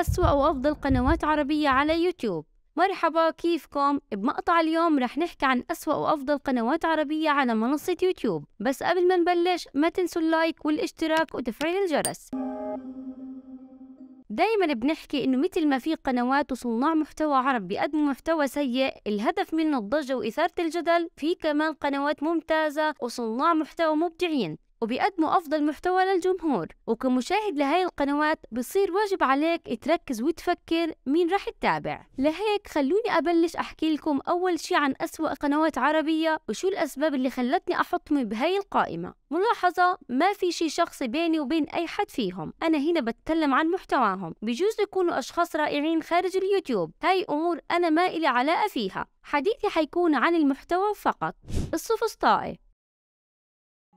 أسوأ وأفضل قنوات عربية على يوتيوب مرحبا كيفكم؟ بمقطع اليوم رح نحكي عن أسوأ وأفضل قنوات عربية على منصة يوتيوب بس قبل ما نبلش ما تنسوا اللايك والاشتراك وتفعيل الجرس دايما بنحكي انه مثل ما في قنوات وصناع محتوى عرب بيقدموا محتوى سيء الهدف منه الضجة وإثارة الجدل في كمان قنوات ممتازة وصناع محتوى مبدعين وبيقدموا أفضل محتوى للجمهور وكمشاهد لهاي القنوات بصير واجب عليك تركز وتفكر مين رح تتابع لهيك خلوني أبلش أحكي لكم أول شي عن أسوأ قنوات عربية وشو الأسباب اللي خلتني أحطهم بهاي القائمة ملاحظة ما في شي شخصي بيني وبين أي حد فيهم أنا هنا بتكلم عن محتواهم بجوز يكونوا أشخاص رائعين خارج اليوتيوب هاي أمور أنا ما إلي علاقة فيها حديثي حيكون عن المحتوى فقط الصفصطائي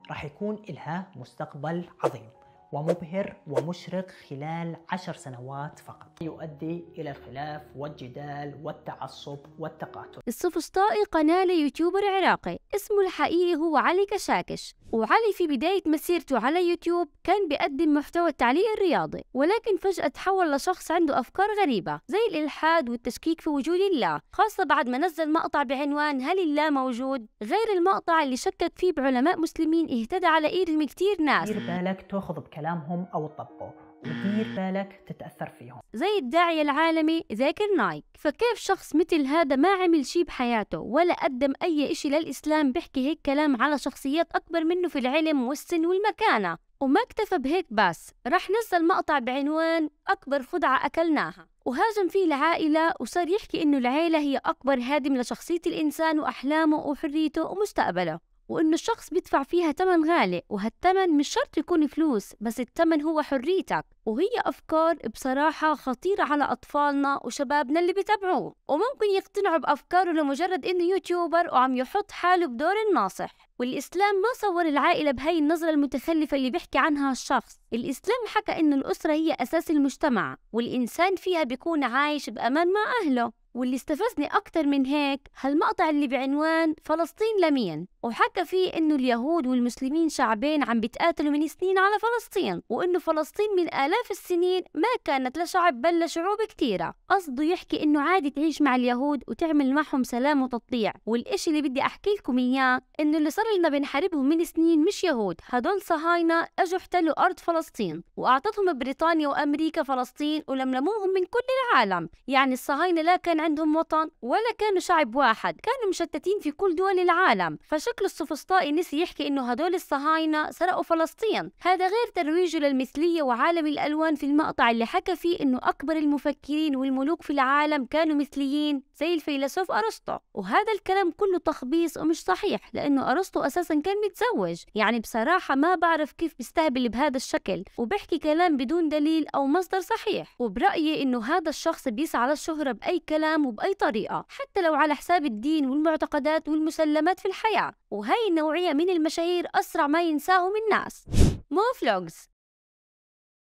راح يكون لها مستقبل عظيم ومبهر ومشرق خلال عشر سنوات فقط يؤدي إلى الخلاف والجدال والتعصب والتقاتل السفسطائي قناة يوتيوبر عراقي اسمه الحقيقي هو علي كشاكش وعلي في بداية مسيرته على يوتيوب كان بيقدم محتوى التعليق الرياضي ولكن فجأة تحول لشخص عنده أفكار غريبة زي الإلحاد والتشكيك في وجود الله خاصة بعد ما نزل مقطع بعنوان هل الله موجود غير المقطع اللي شكك فيه بعلماء مسلمين اهتدى على إيد كتير ناس دير بالك تأخذ بكلامهم أو تطبقه ودير بالك تتاثر فيهم زي الداعية العالمي ذاكر نايك فكيف شخص مثل هذا ما عمل شيء بحياته ولا قدم أي إشي للإسلام بحكي هيك كلام على شخصيات أكبر منه في العلم والسن والمكانة وما اكتفى بهيك بس راح نزل مقطع بعنوان أكبر خدعة أكلناها وهاجم فيه العائلة وصار يحكي إنه العيلة هي أكبر هادم لشخصية الإنسان وأحلامه وحريته ومستقبله وإنه الشخص بيدفع فيها تمن غالي وهالتمن مش شرط يكون فلوس بس التمن هو حريتك وهي أفكار بصراحة خطيرة على أطفالنا وشبابنا اللي بيتابعوه وممكن يقتنعوا بأفكاره لمجرد إنه يوتيوبر وعم يحط حاله بدور الناصح والإسلام ما صور العائلة بهاي النظرة المتخلفة اللي بيحكي عنها الشخص الإسلام حكى إنه الأسرة هي أساس المجتمع والإنسان فيها بيكون عايش بأمان مع أهله واللي استفزني أكتر من هيك هالمقطع اللي بعنوان فلسطين لمين وحكى فيه انه اليهود والمسلمين شعبين عم بيتقاتلوا من سنين على فلسطين وانه فلسطين من الاف السنين ما كانت لشعب بل لشعوب كتيرة قصده يحكي انه عادي تعيش مع اليهود وتعمل معهم سلام وتطبيع والاشي اللي بدي احكي لكم اياه انه اللي صار لنا بنحاربهم من سنين مش يهود هدول صهاينة اجوا احتلوا ارض فلسطين واعطتهم بريطانيا وامريكا فلسطين ولملموهم من كل العالم يعني الصهاينة لا كان عندهم وطن ولا كانوا شعب واحد كانوا مشتتين في كل دول العالم فش الشكل السفسطائي نسي يحكي إنه هدول الصهاينة سرقوا فلسطين هذا غير ترويجه للمثلية وعالم الألوان في المقطع اللي حكى فيه إنه أكبر المفكرين والملوك في العالم كانوا مثليين زي الفيلسوف أرسطو وهذا الكلام كله تخبيص ومش صحيح لأنه أرسطو أساسا كان متزوج يعني بصراحة ما بعرف كيف بيستهبل بهذا الشكل وبحكي كلام بدون دليل أو مصدر صحيح وبرأيي إنه هذا الشخص بيسعى للشهرة بأي كلام وبأي طريقة حتى لو على حساب الدين والمعتقدات والمسلمات في الحياة وهي النوعية من المشاهير أسرع ما ينساهم الناس مو فلوجز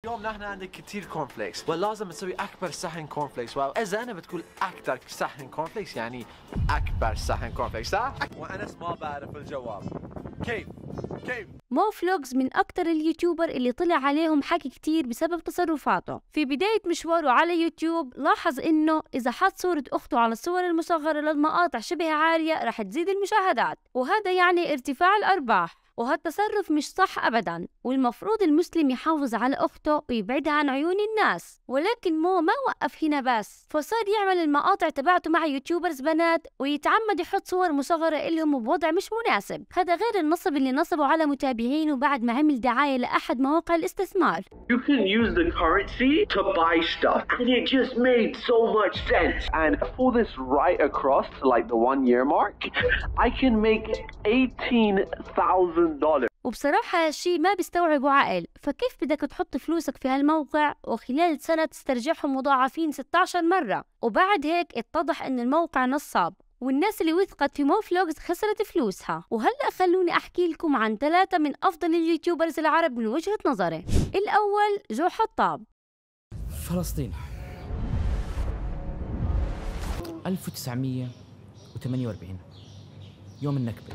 اليوم نحن عندك كثير كورنفليكس ولازم تسوي اكبر صحن كورنفليكس واذا انا بتقول اكثر صحن كورنفليكس يعني اكبر صحن كورنفليكس صح وانس ما بعرف الجواب كيف كيف مو فلوجز من اكثر اليوتيوبر اللي طلع عليهم حكي كثير بسبب تصرفاته في بداية مشواره على يوتيوب لاحظ إنه إذا حط صورة أخته على الصور المصغرة للمقاطع شبه عارية رح تزيد المشاهدات وهذا يعني ارتفاع الأرباح وهالتصرف مش صح أبدا والمفروض المسلم يحافظ على أخته ويبعدها عن عيون الناس ولكن مو ما وقف هنا بس فصار يعمل المقاطع تبعته مع يوتيوبرز بنات ويتعمد يحط صور مصغرة إلهم بوضع مش مناسب هذا غير النصب اللي نصبه على متابعينه بعد ما عمل دعاية لأحد مواقع الاستثمار You can use the currency to buy stuff and it just made so much sense and pull this right across to like the one year mark I can make 18,000 دولار وبصراحة شيء ما بيستوعبه عقل فكيف بدك تحط فلوسك في هالموقع وخلال سنة تسترجعهم مضاعفين 16 مرة وبعد هيك اتضح ان الموقع نصاب والناس اللي وثقت في موفلوجز خسرت فلوسها وهلأ خلوني أحكي لكم عن ثلاثة من أفضل اليوتيوبرز العرب من وجهة نظري الأول جو حطاب فلسطين 1948 يوم النكبة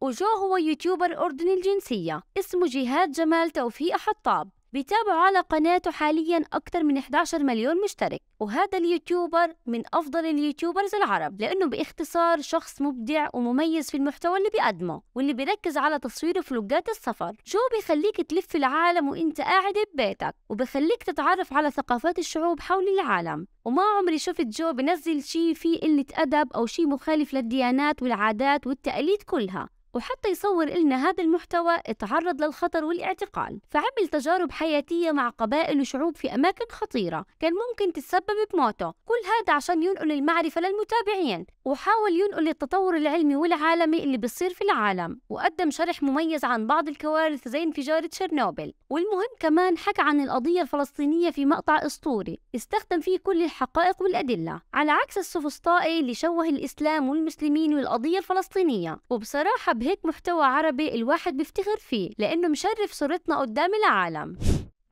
وجو هو يوتيوبر أردني الجنسية اسمه جهاد جمال توفيق حطاب بيتابع على قناته حاليا أكثر من 11 مليون مشترك وهذا اليوتيوبر من أفضل اليوتيوبرز العرب لأنه باختصار شخص مبدع ومميز في المحتوى اللي بيقدمه واللي بيركز على تصوير فلوجات السفر جو بيخليك تلف العالم وانت قاعد ببيتك وبيخليك تتعرف على ثقافات الشعوب حول العالم وما عمري شفت جو بنزل شي فيه قلة أدب أو شي مخالف للديانات والعادات والتقاليد كلها وحتى يصور لنا هذا المحتوى اتعرض للخطر والاعتقال فعمل تجارب حياتية مع قبائل وشعوب في أماكن خطيرة كان ممكن تتسبب بموته كل هذا عشان ينقل المعرفة للمتابعين وحاول ينقل التطور العلمي والعالمي اللي بيصير في العالم وقدم شرح مميز عن بعض الكوارث زي انفجار تشيرنوبل والمهم كمان حكى عن القضية الفلسطينية في مقطع أسطوري استخدم فيه كل الحقائق والأدلة على عكس السفسطائي اللي شوه الإسلام والمسلمين والقضية الفلسطينية وبصراحة هيك محتوى عربي الواحد بيفتخر فيه لأنه مشرف صورتنا قدام العالم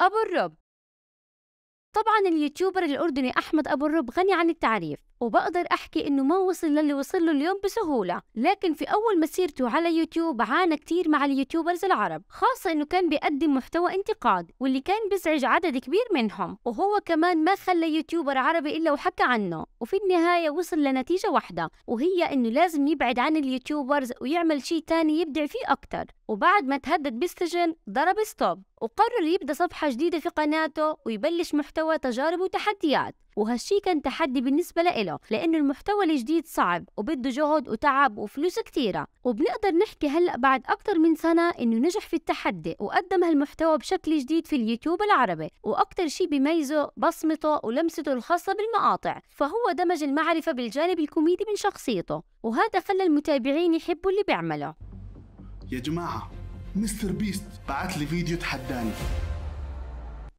أبو الرب طبعا اليوتيوبر الأردني أحمد أبو الرب غني عن التعريف وبقدر أحكي إنه ما وصل للي وصل له اليوم بسهولة لكن في أول مسيرته على يوتيوب عانى كتير مع اليوتيوبرز العرب خاصة إنه كان بيقدم محتوى انتقاد واللي كان بيزعج عدد كبير منهم وهو كمان ما خلى يوتيوبر عربي إلا وحكى عنه وفي النهاية وصل لنتيجة واحدة وهي إنه لازم يبعد عن اليوتيوبرز ويعمل شيء تاني يبدع فيه أكتر وبعد ما تهدد بالسجن ضرب ستوب وقرر يبدأ صفحة جديدة في قناته ويبلش محتوى تجارب وتحديات وهالشي كان تحدي بالنسبة لإله لأنه المحتوى الجديد صعب وبده جهد وتعب وفلوس كتيرة وبنقدر نحكي هلأ بعد أكثر من سنة إنه نجح في التحدي وقدم هالمحتوى بشكل جديد في اليوتيوب العربي وأكثر شي بيميزه بصمته ولمسته الخاصة بالمقاطع فهو دمج المعرفة بالجانب الكوميدي من شخصيته وهذا خلى المتابعين يحبوا اللي بيعمله يا جماعة مستر بيست بعت لي فيديو تحداني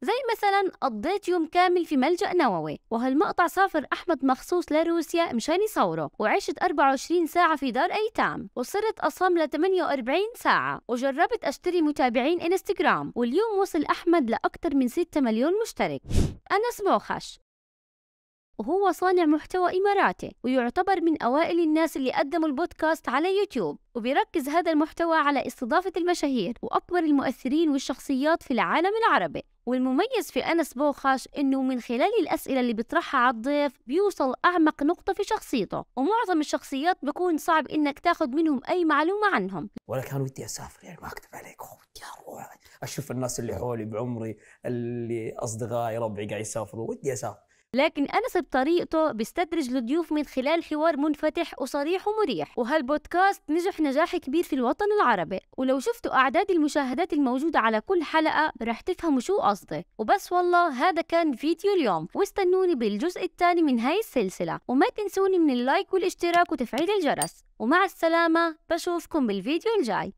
زي مثلا قضيت يوم كامل في ملجأ نووي وهالمقطع سافر أحمد مخصوص لروسيا مشان يصوره وعشت 24 ساعة في دار أيتام وصرت أصم ل 48 ساعة وجربت أشتري متابعين إنستغرام واليوم وصل أحمد لأكثر من 6 مليون مشترك أنا سموخش وهو صانع محتوى إماراتي ويعتبر من أوائل الناس اللي قدموا البودكاست على يوتيوب وبيركز هذا المحتوى على استضافة المشاهير وأكبر المؤثرين والشخصيات في العالم العربي والمميز في أنس بوخاش إنه من خلال الأسئلة اللي بيطرحها على الضيف بيوصل أعمق نقطة في شخصيته ومعظم الشخصيات بكون صعب إنك تاخد منهم أي معلومة عنهم ولا كان ودي أسافر يعني ما أكتب عليك ودي أروح أشوف الناس اللي حولي بعمري اللي أصدقائي ربعي قاعد يسافروا ودي أسافر لكن أنس بطريقته بيستدرج الضيوف من خلال حوار منفتح وصريح ومريح وهالبودكاست نجح نجاح كبير في الوطن العربي ولو شفتوا أعداد المشاهدات الموجودة على كل حلقة رح تفهموا شو قصدي وبس والله هذا كان فيديو اليوم واستنوني بالجزء الثاني من هاي السلسلة وما تنسوني من اللايك والاشتراك وتفعيل الجرس ومع السلامة بشوفكم بالفيديو الجاي